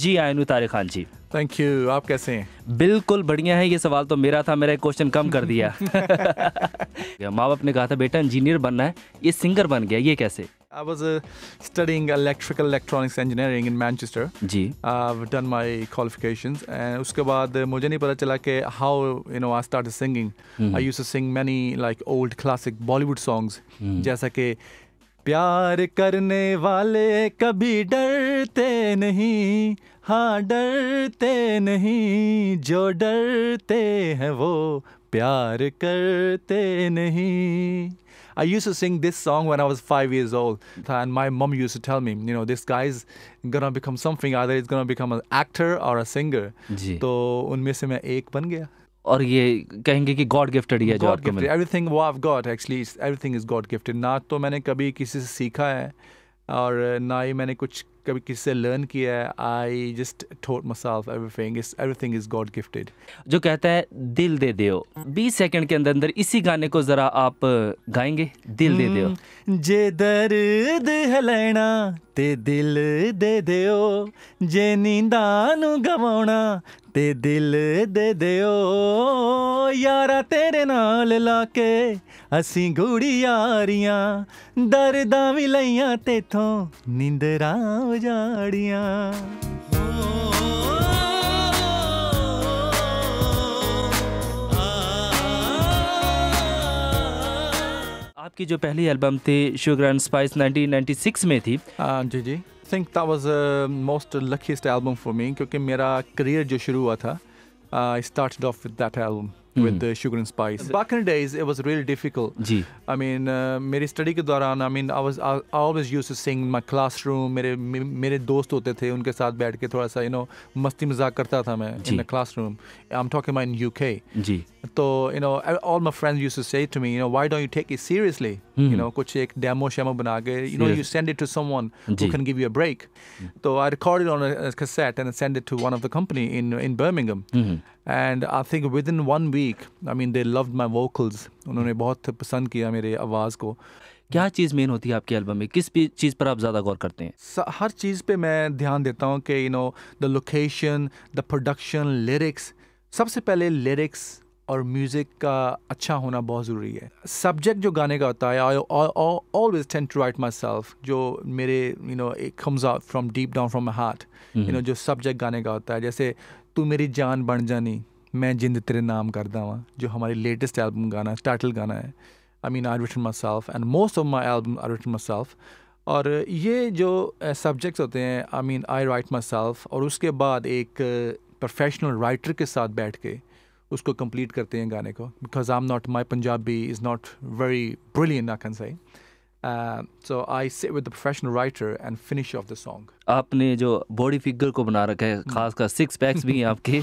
जी आयनु तारे खान जी thank you आप कैसे हैं बिल्कुल बढ़िया है ये सवाल तो मेरा था मेरा क्वेश्चन कम कर दिया माँ बाप ने कहा था बेटा इंजीनियर बनना है ये सिंगर बन गया ये कैसे I was uh, studying electrical electronics engineering in Manchester. Ji. I've done my qualifications and उसके बाद मुझे नहीं पता चला कि how you know I started singing. mm Hmm. I used to sing many like old classic Bollywood songs mm hmm. जैसा कि प्यार करने वाले कभी डरते नहीं हाँ डरते नहीं जो डरते हैं वो प्यार करते नहीं I used to sing this song when I was five years old, and my mom used to tell me, you know, this guy's gonna become something, either he's gonna become an actor or a singer. जी. तो उनमें से मैं एक बन गया. और ये कहेंगे कि गॉड गिफ्टेड ही है जो आपको मिला एवरीथिंग वो I got actually everything is God gifted ना तो मैंने कभी किसी से सीखा है और ना ही मैंने कुछ कभी किसी से लर्न किया है आई जस्ट थोट मसाफ self everything is everything is God gifted जो कहता है दिल दे दियो 20 सेकंड के अंदर अंदर इसी गाने को जरा आप गाएंगे दिल दे दियो हम्म, जे दर्द है लेना ते दिल दे दियो जे नींदा नु गवाना ते दिल दे दियो यारा तेरे नाल लाके असी ਅਸੀਂ ਗੁੜੀਆਰੀਆਂ ਦਰਦਾਂ भी ਲਈਆਂ तेतों ਨਿੰਦਰਾਂ उजाड़िया आपकी जो पहली एल्बम थी शुगर एंड स्पाइस 1996 में थी आ, जी जी think that was most luckiest album for me क्योंकि मेरा करियर जो शुरू हुआ था I started off with that album with hmm. the sugar and spice. Back in the days, it was really difficult. जी I mean, uh, मेरी study के दौरान I mean I was I always used to sing my classroom मेरे मे- मेरे दोस्त होते थे उनके साथ बैठ के थोड़ा सा यू you नो know, मस्ती मजाक करता था मैं in the classroom I am talking my in UK जी तो you know all my friend you say me you know why don't you take it seriously you know कुछ एक demo शेमो बना के you know you send it to someone you can give you a break तो I recorded on cassette and send it to one of the company in in Birmingham and I think within one week I mean they love my vocals उन्होंने बहुत पसंद किया मेरे आवाज़ को क्या चीज़ main होती है आपके एल्बम में किस भी चीज़ पर आप ज़्यादा गौर करते हैं हर चीज़ पे मैं ध्यान देता हूँ कि you know the location the production lyrics सबसे पहले लिरिक्स और म्यूज़िक का अच्छा होना बहुत ज़रूरी है सब्जेक्ट जो गाने का होता है I always tend to write myself जो मेरे यू नो एक comes out from deep down from my heart you know जो सब्जेक्ट गाने का होता है जैसे तू मेरी जान बन जानी मैं जिंद तेरे नाम करता हूँ जो हमारी लेटेस्ट एल्बम गाना टाइटल गाना है I mean I written myself and most of my album I written myself और ये जो सब्जेक्ट्स uh, होते हैं I mean I write myself और उसके बाद एक प्रोफेशनल uh, राइटर के साथ बैठ के उसको कंप्लीट करते हैं गाने को because I am not my Punjabi is not very brilliant I can say so I say with professional writer and finish off the song आपने जो बॉडी फिगर को बना रखा है hmm. खासकर सिक्स पैक्स भी हैं आपके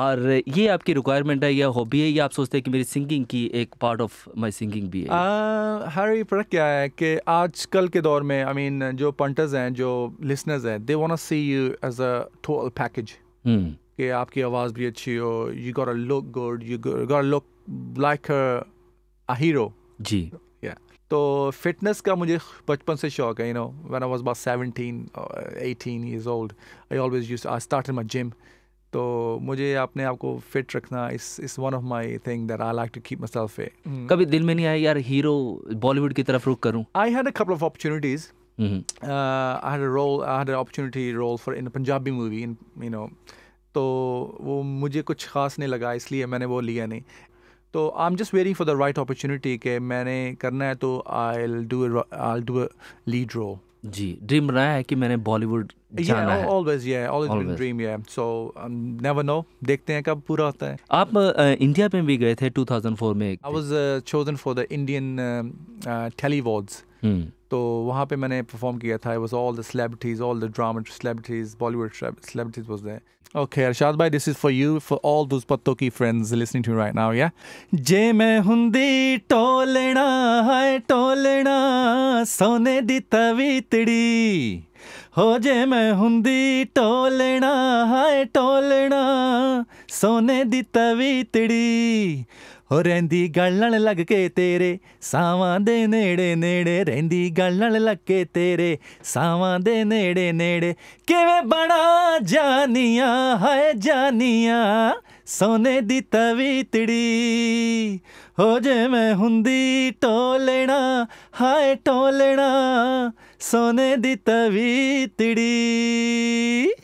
और ये आपकी रिक्वायरमेंट है या हॉबी है या आप सोचते हैं कि मेरी सिंगिंग की एक पार्ट ऑफ माय सिंगिंग भी है हर uh, ये फर्क क्या है कि आजकल के दौर में आई I मीन mean, जो पंटर्स हैं जो लिसनर्स हैं they want to see you as a total package कि आपकी आवाज़ भी अच्छी हो you got a look good you got look like a hero जी या तो फिटनेस का मुझे बचपन से शौक है you know when I was about seventeen eighteen years old I always use I start my gym तो मुझे अपने आप को फिट रखना is is one of my thing that I like to keep myself fit कभी दिल में नहीं आया यार हीरो बॉलीवुड की तरफ रुक करूं I had a couple of opportunities I had a role I had a opportunity role for in a Punjabi movie in you know तो वो मुझे कुछ ख़ास नहीं लगा इसलिए मैंने वो लिया नहीं तो I am just waiting for the right opportunity के मैंने करना है तो I do I do lead role जी ड्रीम रहा है कि मैंने बॉलीवुड जाना yeah, है always, yeah, always, always. Been dream, yeah. so, um, never know. देखते हैं कब पूरा होता है आप इंडिया uh, में भी गए थे 2004 में I was chosen for the Indian Telly Awards तो वहाँ पे मैंने परफॉर्म किया था was all the celebrities all the drama celebrities Bollywood celebrities was there okay Arshad भाई this is for you for all those पत्तों की friends listening to right now या जे मैं हुंदी टोलना है टोलना सोने दी तवीतड़ी ਹੋ ਜੇ ਮੈਂ ਹੁੰਦੀ ਟੋਲਣਾ ਹਾਏ ਟੋਲਣਾ ਸੋਨੇ ਦੀ ਤਵੀਤੜੀ ਹੋ ਰਹਿੰਦੀ ਗੱਲਣ ਲੱਗ ਕੇ ਤੇਰੇ ਸਾਵਾਂ ਦੇ ਨੇੜੇ ਨੇੜੇ ਰਹਿੰਦੀ ਗੱਲਣ ਲੱਗ ਕੇ ਤੇਰੇ ਸਾਵਾਂ ਦੇ ਨੇੜੇ ਨੇੜੇ ਕਿਵੇਂ ਬਣਾ ਜਾਨੀਆਂ ਹਾਏ ਜਾਨੀਆਂ ਸੋਨੇ ਦੀ ਤਵੀਤੜੀ ਹੋ ਜੇ ਮੈਂ ਹੁੰਦੀ ਟੋਲਣਾ ਹਾਏ ਟੋਲਣਾ ਸੋਨੇ ਦੀ ਤਵੀ ਤੜੀ